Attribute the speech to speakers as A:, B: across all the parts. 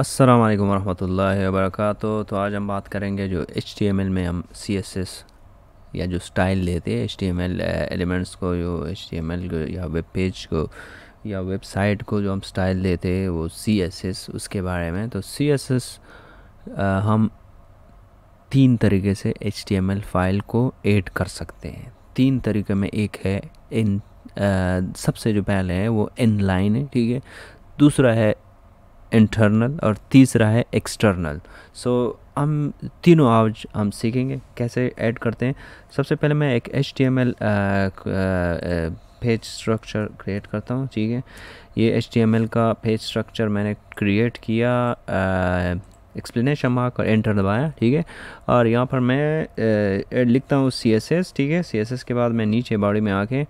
A: अस्सलाम वालेकुम वरहमतुल्लाहि वबरकatuह तो आज हम बात करेंगे जो एच में हम सी एस एस या जो स्टाइल लेते हैं एच एलिमेंट्स को जो एच को या वेब पेज को या वेबसाइट को जो हम स्टाइल लेते हैं वो सी एस एस उसके बारे में तो सी एस एस हम तीन तरीके से एच फाइल को एड कर सकते हैं तीन तरीके में एक है इन सबसे जो पहले है वो इन लाइन है ठीक है दूसरा है इंटरनल और तीसरा है एक्सटर्नल सो so, हम तीनों आज हम सीखेंगे कैसे ऐड करते हैं सबसे पहले मैं एक H T M L page structure create करता हूँ ठीक है ये एच टी एम एल का पेज स्ट्रक्चर मैंने क्रिएट किया एक्सप्लेनेशन मार्क और एंटर दबाया ठीक है और यहाँ पर मैं आ, लिखता हूँ सी एस एस ठीक है सी एस एस के बाद मैं नीचे बॉडी में आके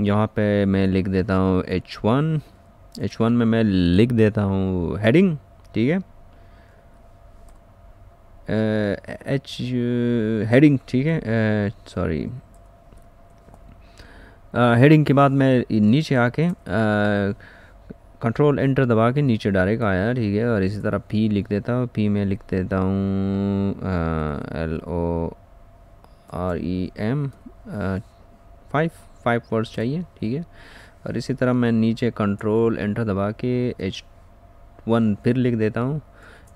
A: यहाँ पे मैं लिख देता हूँ एच वन एच वन में मैं लिख देता हूँ हेडिंग ठीक है एच हेडिंग ठीक है सॉरी हेडिंग के बाद मैं नीचे आके कंट्रोल एंटर दबा के नीचे डायरेक्ट आया ठीक है और इसी तरह पी लिख देता हूँ पी में लिख देता हूँ L O R E M five five words चाहिए ठीक है और इसी तरह मैं नीचे कंट्रोल एंटर दबा के एच वन फिर लिख देता हूँ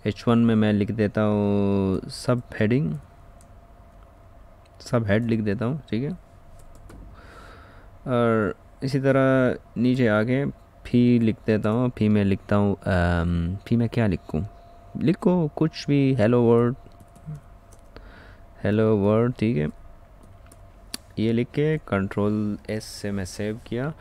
A: एच वन में मैं लिख देता हूँ सब हेडिंग सब हेड लिख देता हूँ ठीक है और इसी तरह नीचे आके फी लिख देता हूँ फी में लिखता हूँ फी में क्या लिखूँ लिखो कुछ भी हेलो वर्ड हेलो वर्ड ठीक है ये लिख के कंट्रोल एस से मैं सेव किया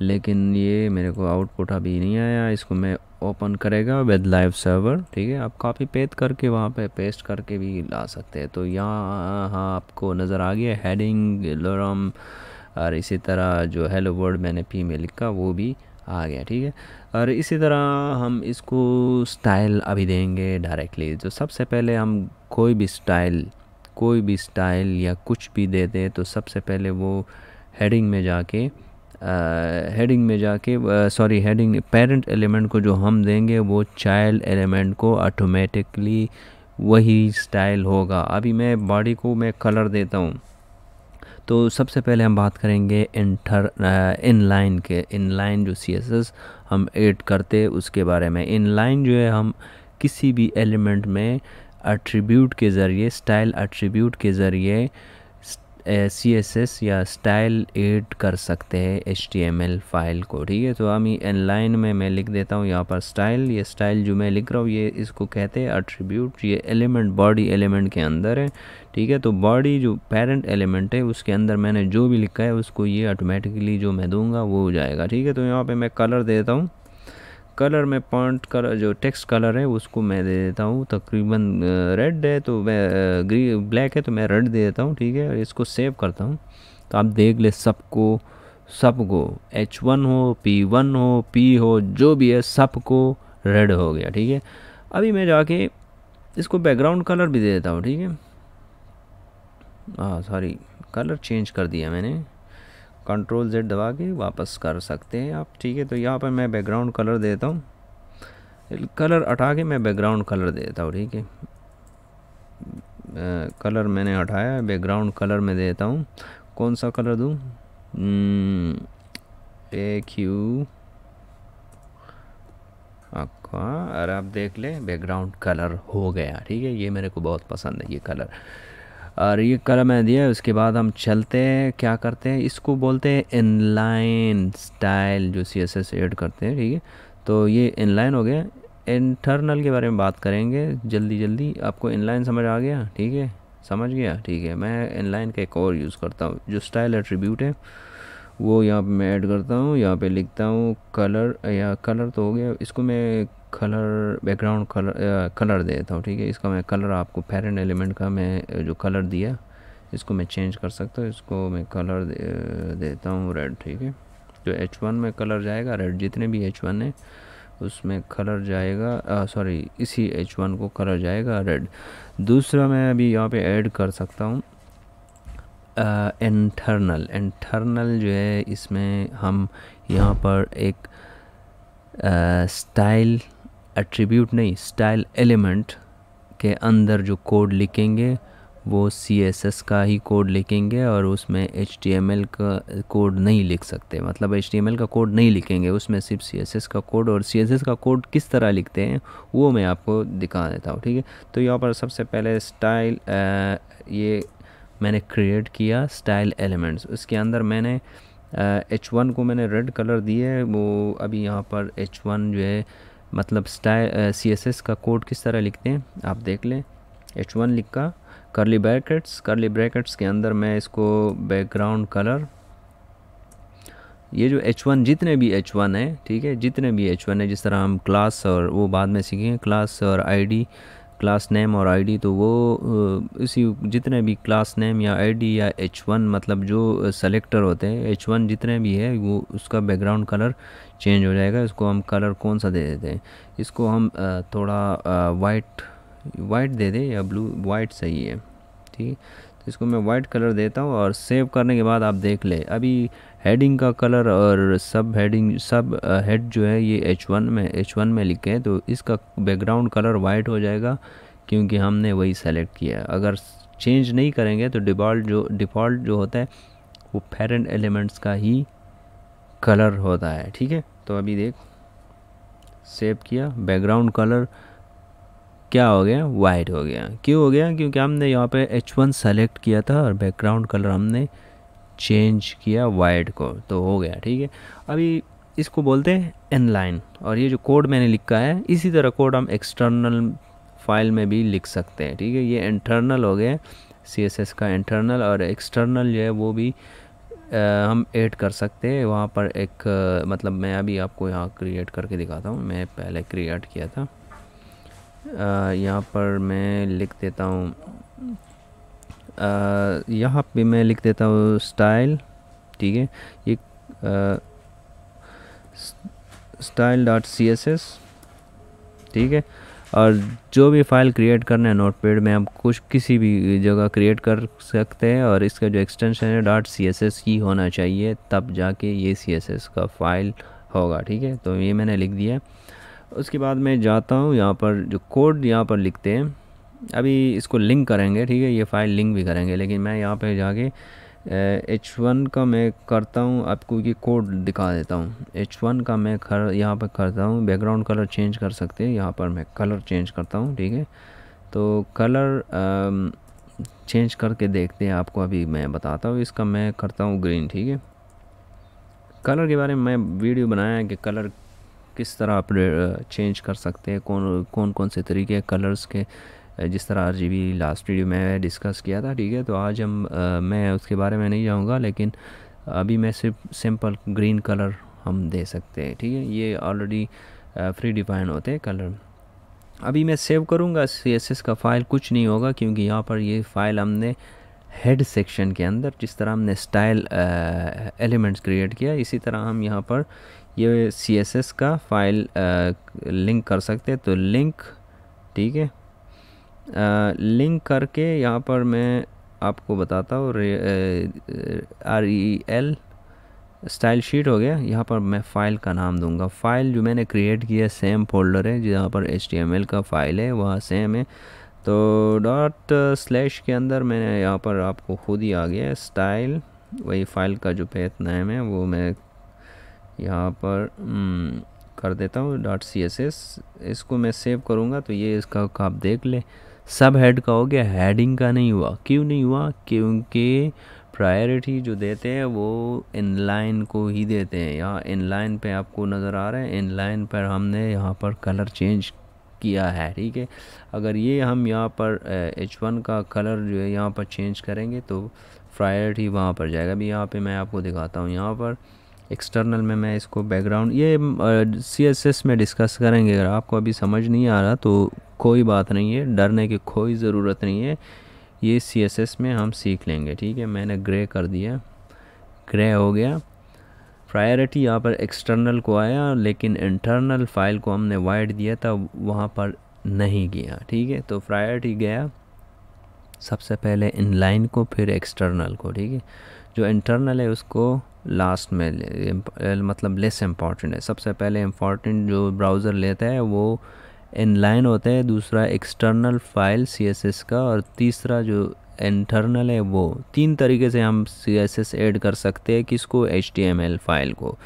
A: लेकिन ये मेरे को आउटपुट अभी नहीं आया इसको मैं ओपन करेगा विद लाइव सर्वर ठीक है आप काफ़ी पेस्ट करके वहाँ पे पेस्ट करके भी ला सकते हैं तो यहाँ हाँ आपको नज़र आ गया हेडिंग लोरम और इसी तरह जो हेलो वर्ड मैंने पी में लिखा वो भी आ गया ठीक है और इसी तरह हम इसको स्टाइल अभी देंगे डायरेक्टली तो सबसे पहले हम कोई भी स्टाइल कोई भी स्टाइल या कुछ भी दे दे तो सबसे पहले वो हेडिंग में जाके हेडिंग में जाके सॉरी हेडिंग पेरेंट एलिमेंट को जो हम देंगे वो चाइल्ड एलिमेंट को ऑटोमेटिकली वही स्टाइल होगा अभी मैं बॉडी को मैं कलर देता हूँ तो सबसे पहले हम बात करेंगे इंटर इन लाइन के इन लाइन जो सी एस एस हम एड करते उसके बारे में इन लाइन जो है हम किसी भी एलिमेंट में अट्रीब्यूट के ज़रिए स्टाइल अट्रीब्यूट के ज़रिए सी एस एस या स्टाइल एड कर सकते हैं H T M L file को ठीक है तो हम लाइन में मैं लिख देता हूँ यहाँ पर स्टाइल ये स्टाइल जो मैं लिख रहा हूँ ये इसको कहते हैं अट्रीब्यूट ये एलिमेंट बॉडी एलिमेंट के अंदर है ठीक है तो बॉडी जो पेरेंट एलिमेंट है उसके अंदर मैंने जो भी लिखा है उसको ये ऑटोमेटिकली जो मैं दूंगा वो हो जाएगा ठीक है तो यहाँ पर मैं कलर देता हूँ कलर में पॉइंट कलर जो टेक्स्ट कलर है उसको मैं दे देता हूँ तकरीबन रेड है तो मैं ग्री ब्लैक है तो मैं रेड दे देता हूँ ठीक है और इसको सेव करता हूँ तो आप देख ले सबको सबको एच वन हो पी वन हो पी हो जो भी है सबको रेड हो गया ठीक है अभी मैं जाके इसको बैकग्राउंड कलर भी दे देता हूँ ठीक है हाँ सॉरी कलर चेंज कर दिया मैंने कंट्रोल जेड दबा के वापस कर सकते हैं आप ठीक है तो यहाँ पर मैं बैकग्राउंड कलर देता हूँ कलर हटा के मैं बैकग्राउंड कलर देता हूँ ठीक है कलर मैंने हटाया है बैकग्राउंड कलर में देता हूँ कौन सा कलर दूँ ए क्यू अरे आप देख लें बैकग्राउंड कलर हो गया ठीक है ये मेरे को बहुत पसंद है ये कलर और ये कलम है दिया उसके बाद हम चलते हैं क्या करते हैं इसको बोलते हैं इनलाइन स्टाइल जो सी एस एस एड करते हैं ठीक है तो ये इनलाइन हो गया इंटरनल के बारे में बात करेंगे जल्दी जल्दी आपको इनलाइन समझ आ गया ठीक है समझ गया ठीक है मैं इनलाइन का एक और यूज़ करता हूँ जो स्टाइल एट्रीब्यूट है वो यहाँ पे मैं ऐड करता हूँ यहाँ पे लिखता हूँ कलर या कलर तो हो गया इसको मैं कलर बैकग्राउंड कलर कलर देता हूँ ठीक है इसका मैं कलर आपको पेरेंट एलिमेंट का मैं जो कलर दिया इसको मैं चेंज कर सकता हूँ इसको मैं कलर दे, देता हूँ रेड ठीक है जो एच वन में कलर जाएगा रेड जितने भी एच वन है उसमें कलर जाएगा सॉरी इसी एच वन को कलर जाएगा रेड दूसरा मैं अभी यहाँ पे ऐड कर सकता हूँ इंटरनल uh, जो है इसमें हम यहाँ पर एक स्टाइल एट्रीब्यूट नहीं स्टाइल एलिमेंट के अंदर जो कोड लिखेंगे वो सी एस एस का ही कोड लिखेंगे और उसमें एच टी एम एल का कोड नहीं लिख सकते मतलब एच टी एम एल का कोड नहीं लिखेंगे उसमें सिर्फ सी एस एस का कोड और सी एस एस का कोड किस तरह लिखते हैं वो मैं आपको दिखा देता हूँ ठीक है तो यहाँ पर सबसे पहले स्टाइल ये मैंने क्रिएट किया स्टाइल एलिमेंट्स उसके अंदर मैंने एच वन को मैंने रेड कलर दिए वो अभी यहाँ पर एच वन जो है मतलब स्टाइल सी एस एस का कोड किस तरह लिखते हैं आप देख लें एच वन लिखा करली ब्रैकेट्स करली ब्रैकेट्स के अंदर मैं इसको बैकग्राउंड कलर ये जो एच वन जितने भी एच वन है ठीक है जितने भी एच वन है जिस तरह हम क्लास और वो बाद में सीखेंगे क्लास और आई uh, क्लास नेम और आईडी तो वो इसी जितने भी क्लास नेम या आईडी या एच वन मतलब जो सेलेक्टर होते हैं एच वन जितने भी है वो उसका बैकग्राउंड कलर चेंज हो जाएगा इसको हम कलर कौन सा दे देते हैं इसको हम थोड़ा वाइट वाइट दे दें या ब्लू वाइट सही है ठीक तो इसको मैं वाइट कलर देता हूँ और सेव करने के बाद आप देख ले अभी हेडिंग का कलर और सब हेडिंग सब हेड जो है ये एच वन में एच वन में लिखे हैं तो इसका बैकग्राउंड कलर वाइट हो जाएगा क्योंकि हमने वही सेलेक्ट किया अगर चेंज नहीं करेंगे तो डिफ़ॉल्ट जो डिफ़ॉल्ट जो होता है वो फेरेंट एलिमेंट्स का ही कलर होता है ठीक है तो अभी देख सेव किया बैकग्राउंड कलर क्या हो गया वाइट हो गया क्यों हो गया क्योंकि हमने यहाँ पे H1 सेलेक्ट किया था और बैकग्राउंड कलर हमने चेंज किया वाइड को तो हो गया ठीक है अभी इसको बोलते हैं एन लाइन और ये जो कोड मैंने लिखा है इसी तरह कोड हम एक्सटर्नल फाइल में भी लिख सकते हैं ठीक है ये इंटरनल हो गया सी एस एस का इंटरनल और एक्सटर्नल जो है वो भी आ, हम ऐड कर सकते हैं वहाँ पर एक आ, मतलब मैं अभी आपको यहाँ क्रिएट करके दिखाता हूँ मैं पहले क्रिएट किया था यहाँ पर मैं लिख देता हूँ यहाँ पे मैं लिख देता हूँ स्टाइल ठीक है ये style dot C S S ठीक है और जो भी फाइल क्रिएट करना है नोटपैड में आप कुछ किसी भी जगह क्रिएट कर सकते हैं और इसका जो एक्सटेंशन है डॉट सी एस एस ही होना चाहिए तब जाके ये सी एस एस का फाइल होगा ठीक है तो ये मैंने लिख दिया उसके बाद मैं जाता हूँ यहाँ पर जो कोड यहाँ पर लिखते हैं अभी इसको लिंक करेंगे ठीक है ये फ़ाइल लिंक भी करेंगे लेकिन मैं यहाँ पे जाके एच वन का मैं करता हूँ आपको ये कोड दिखा देता हूँ एच वन का मैं खर यहाँ पर करता हूँ बैकग्राउंड कलर चेंज कर सकते हैं यहाँ पर मैं कलर चेंज करता हूँ ठीक है तो कलर चेंज करके देखते हैं आपको अभी मैं बताता हूँ इसका मैं करता हूँ ग्रीन ठीक है कलर के बारे में मैं वीडियो बनाया कि कलर किस तरह आप चेंज कर सकते हैं कौन कौन कौन से तरीके कलर्स के जिस तरह आर लास्ट वीडियो में डिस्कस किया था ठीक है तो आज हम आ, मैं उसके बारे में नहीं जाऊँगा लेकिन अभी मैं सिर्फ सिंपल ग्रीन कलर हम दे सकते हैं ठीक है ये ऑलरेडी फ्री डिफाइन होते हैं कलर अभी मैं सेव करूँगा सी का फ़ाइल कुछ नहीं होगा क्योंकि यहाँ पर ये फ़ाइल हमने हेड सेक्शन के अंदर जिस तरह हमने स्टाइल एलिमेंट्स क्रिएट किया इसी तरह हम यहाँ पर ये सी का फ़ाइल लिंक कर सकते हैं तो लिंक ठीक है लिंक करके यहाँ पर मैं आपको बताता हूँ R E L style sheet हो गया यहाँ पर मैं फ़ाइल का नाम दूंगा फ़ाइल जो मैंने क्रिएट किया सेम फोल्डर है जहाँ पर एच का फ़ाइल है वहाँ सेम है तो डॉट स्लैश के अंदर मैंने यहाँ पर आपको खुद ही आ गया स्टाइल वही फ़ाइल का जो पेथ नेम है वो मैं यहाँ पर हम्म, कर देता हूँ डॉट सी इसको मैं सेव करूँगा तो ये इसका आप देख लें सब हेड का हो गया हेडिंग का नहीं हुआ क्यों नहीं हुआ क्योंकि प्रायोरिटी जो देते हैं वो इनलाइन को ही देते हैं यहाँ इनलाइन पे आपको नज़र आ रहा है इनलाइन पर हमने यहाँ पर कलर चेंज किया है ठीक है अगर ये हम यहाँ पर एच वन का कलर जो है यहाँ पर चेंज करेंगे तो प्रायोरिटी वहाँ पर जाएगा अभी यहाँ पे मैं आपको दिखाता हूँ यहाँ पर एक्सटर्नल में मैं इसको बैकग्राउंड ये सी एस एस में डिस्कस करेंगे अगर आपको अभी समझ नहीं आ रहा तो कोई बात नहीं है डरने की कोई ज़रूरत नहीं है ये सी एस एस में हम सीख लेंगे ठीक है मैंने ग्रे कर दिया ग्रे हो गया प्रायोरिटी यहाँ पर एक्सटर्नल को आया लेकिन इंटरनल फाइल को हमने वाइट दिया था वहाँ पर नहीं गया ठीक है तो प्रायोरिटी गया सबसे पहले इनलाइन को फिर एक्सटर्नल को ठीक है जो इंटरनल है उसको लास्ट में मतलब लेस इम्पॉर्टेंट है सबसे पहले इम्पॉर्टेंट जो ब्राउज़र लेता है वो इनलाइन होता है दूसरा एक्सटर्नल फाइल सीएसएस का और तीसरा जो इंटरनल है वो तीन तरीके से हम सी एस एस ऐड कर सकते हैं किसको H T M L file को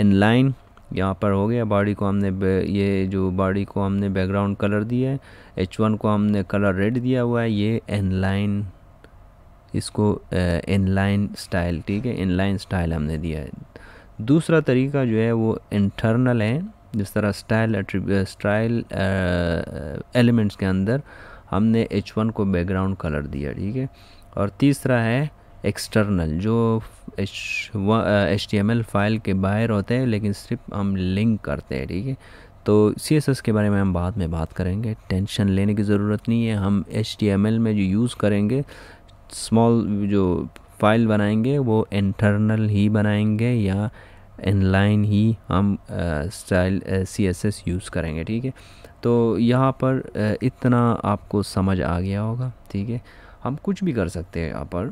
A: इनलाइन यहाँ पर हो गया बॉडी को हमने ये जो बॉडी को हमने बैकग्राउंड कलर दिया है एच वन को हमने कलर रेड दिया हुआ है ये इनलाइन इसको इनलाइन स्टाइल ठीक है इनलाइन स्टाइल हमने दिया है दूसरा तरीका जो है वो इंटरनल है जिस तरह स्टाइल स्टाइल एलिमेंट्स के अंदर हमने एच वन को बैकग्राउंड कलर दिया ठीक है और तीसरा है एक्सटर्नल जो H H M L file के बाहर होते हैं लेकिन सिर्फ हम लिंक करते हैं ठीक है तो सी एस एस के बारे में हम बाद में बात करेंगे टेंशन लेने की ज़रूरत नहीं है हम एच एम एल में जो यूज़ करेंगे स्मॉल जो फाइल बनाएंगे वो इंटरनल ही बनाएंगे या इनलाइन ही हम style C S S use करेंगे ठीक है तो यहाँ पर इतना आपको समझ आ गया होगा ठीक है हम कुछ भी कर सकते हैं यहाँ पर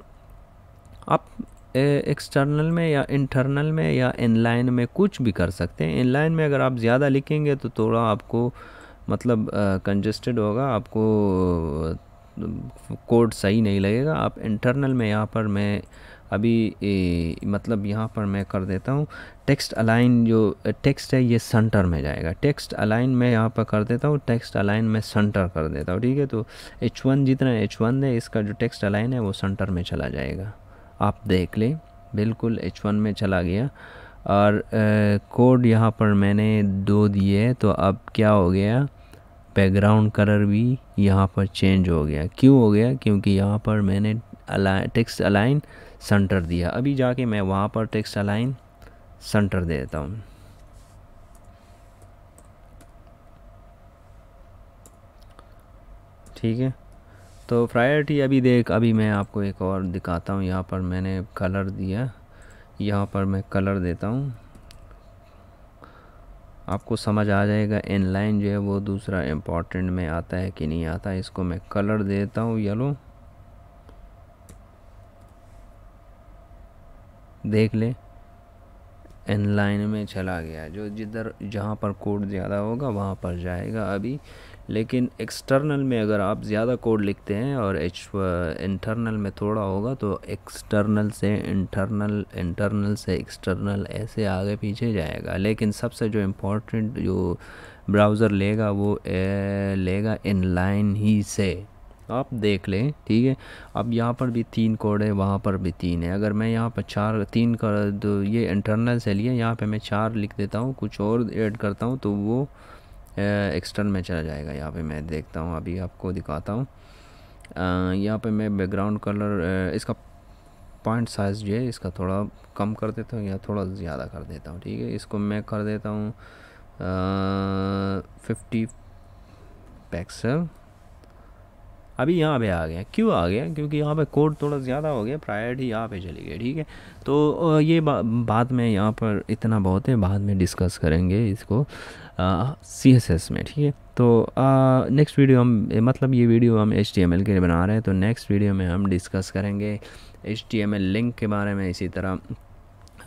A: आप एक्सटर्नल में या इंटरनल में या इनलाइन में कुछ भी कर सकते हैं इनलाइन में अगर आप ज़्यादा लिखेंगे तो थोड़ा आपको मतलब कंजस्टेड होगा आपको कोड सही नहीं लगेगा आप इंटरनल में यहाँ पर मैं अभी ए, मतलब यहाँ पर मैं कर देता हूँ टेक्स्ट अलाइन जो टेक्स्ट है ये सेंटर में जाएगा टेक्स्ट अलाइन मैं यहाँ पर कर देता हूँ टेक्स्ट अलाइन में सेंटर कर देता हूँ ठीक है तो एच वन जितना एच वन है इसका जो टेक्स्ट अलाइन है वो सेंटर में चला जाएगा आप देख लें बिल्कुल एच वन में चला गया और कोड यहाँ पर मैंने दो दिए तो अब क्या हो गया बैकग्राउंड कलर भी यहाँ पर चेंज हो गया क्यों हो गया क्योंकि यहाँ पर मैंने टेक्स टेक्स्ट अलाइन सेंटर दिया अभी जाके मैं वहाँ पर टेक्स्ट अलाइन सेंटर दे देता हूँ ठीक है तो प्रायरिटी अभी देख अभी मैं आपको एक और दिखाता हूँ यहाँ पर मैंने कलर दिया यहाँ पर मैं कलर देता हूँ आपको समझ आ जाएगा लाइन जो है वो दूसरा इम्पॉर्टेंट में आता है कि नहीं आता इसको मैं कलर देता हूँ येलो देख ले लाइन में चला गया जो जिधर जहाँ पर कोड ज़्यादा होगा वहाँ पर जाएगा अभी लेकिन एक्सटर्नल में अगर आप ज़्यादा कोड लिखते हैं और एच इंटरनल में थोड़ा होगा तो एक्सटर्नल से इंटरनल इंटरनल से एक्सटर्नल ऐसे आगे पीछे जाएगा लेकिन सबसे जो इम्पोर्टेंट जो ब्राउज़र लेगा वो ए, लेगा लाइन ही से आप देख लें ठीक है अब यहाँ पर भी तीन कोड है वहाँ पर भी तीन है अगर मैं यहाँ पर चार तीन कर तो ये इंटरनल से लिए यहाँ पे मैं चार लिख देता हूँ कुछ और ऐड करता हूँ तो वो एक्सटर्न में चला जाएगा यहाँ पे मैं देखता हूँ अभी आपको दिखाता हूँ यहाँ पे मैं बैकग्राउंड कलर इसका पॉइंट साइज़ जो है इसका थोड़ा कम कर देता हूँ या थोड़ा ज़्यादा कर देता हूँ ठीक है इसको मैं कर देता हूँ फिफ्टी पैक्सल अभी यहाँ पे आ गया क्यों आ गया क्योंकि यहाँ पे कोड थोड़ा ज़्यादा हो गया प्रायरिटी यहाँ पे चली गई ठीक है तो ये बा, बात में यहाँ पर इतना बहुत है बाद में डिस्कस करेंगे इसको सी एस एस में ठीक है तो नेक्स्ट वीडियो हम मतलब ये वीडियो हम एच के लिए बना रहे हैं तो नेक्स्ट वीडियो में हम डिस्कस करेंगे एच लिंक के बारे में इसी तरह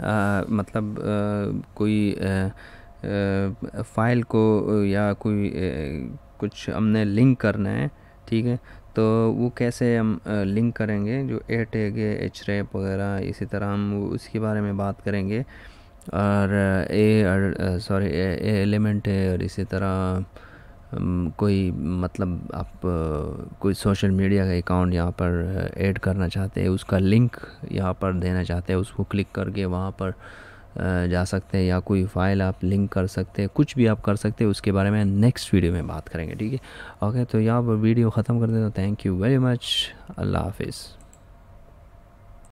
A: आ, मतलब आ, कोई आ, फाइल को या कोई कुछ हमने लिंक करना है ठीक है तो वो कैसे हम लिंक करेंगे जो ए टैग एच रेप वगैरह इसी तरह हम उसके बारे में बात करेंगे और ए सॉरी ए एलिमेंट है और इसी तरह कोई मतलब आप कोई सोशल मीडिया का अकाउंट यहाँ पर ऐड करना चाहते हैं उसका लिंक यहाँ पर देना चाहते हैं उसको क्लिक करके वहाँ पर जा सकते हैं या कोई फाइल आप लिंक कर सकते हैं कुछ भी आप कर सकते हैं उसके बारे में नेक्स्ट वीडियो में बात करेंगे ठीक है ओके तो यहाँ पर वीडियो ख़त्म कर देता हूँ थैंक यू वेरी मच अल्लाह हाफिज़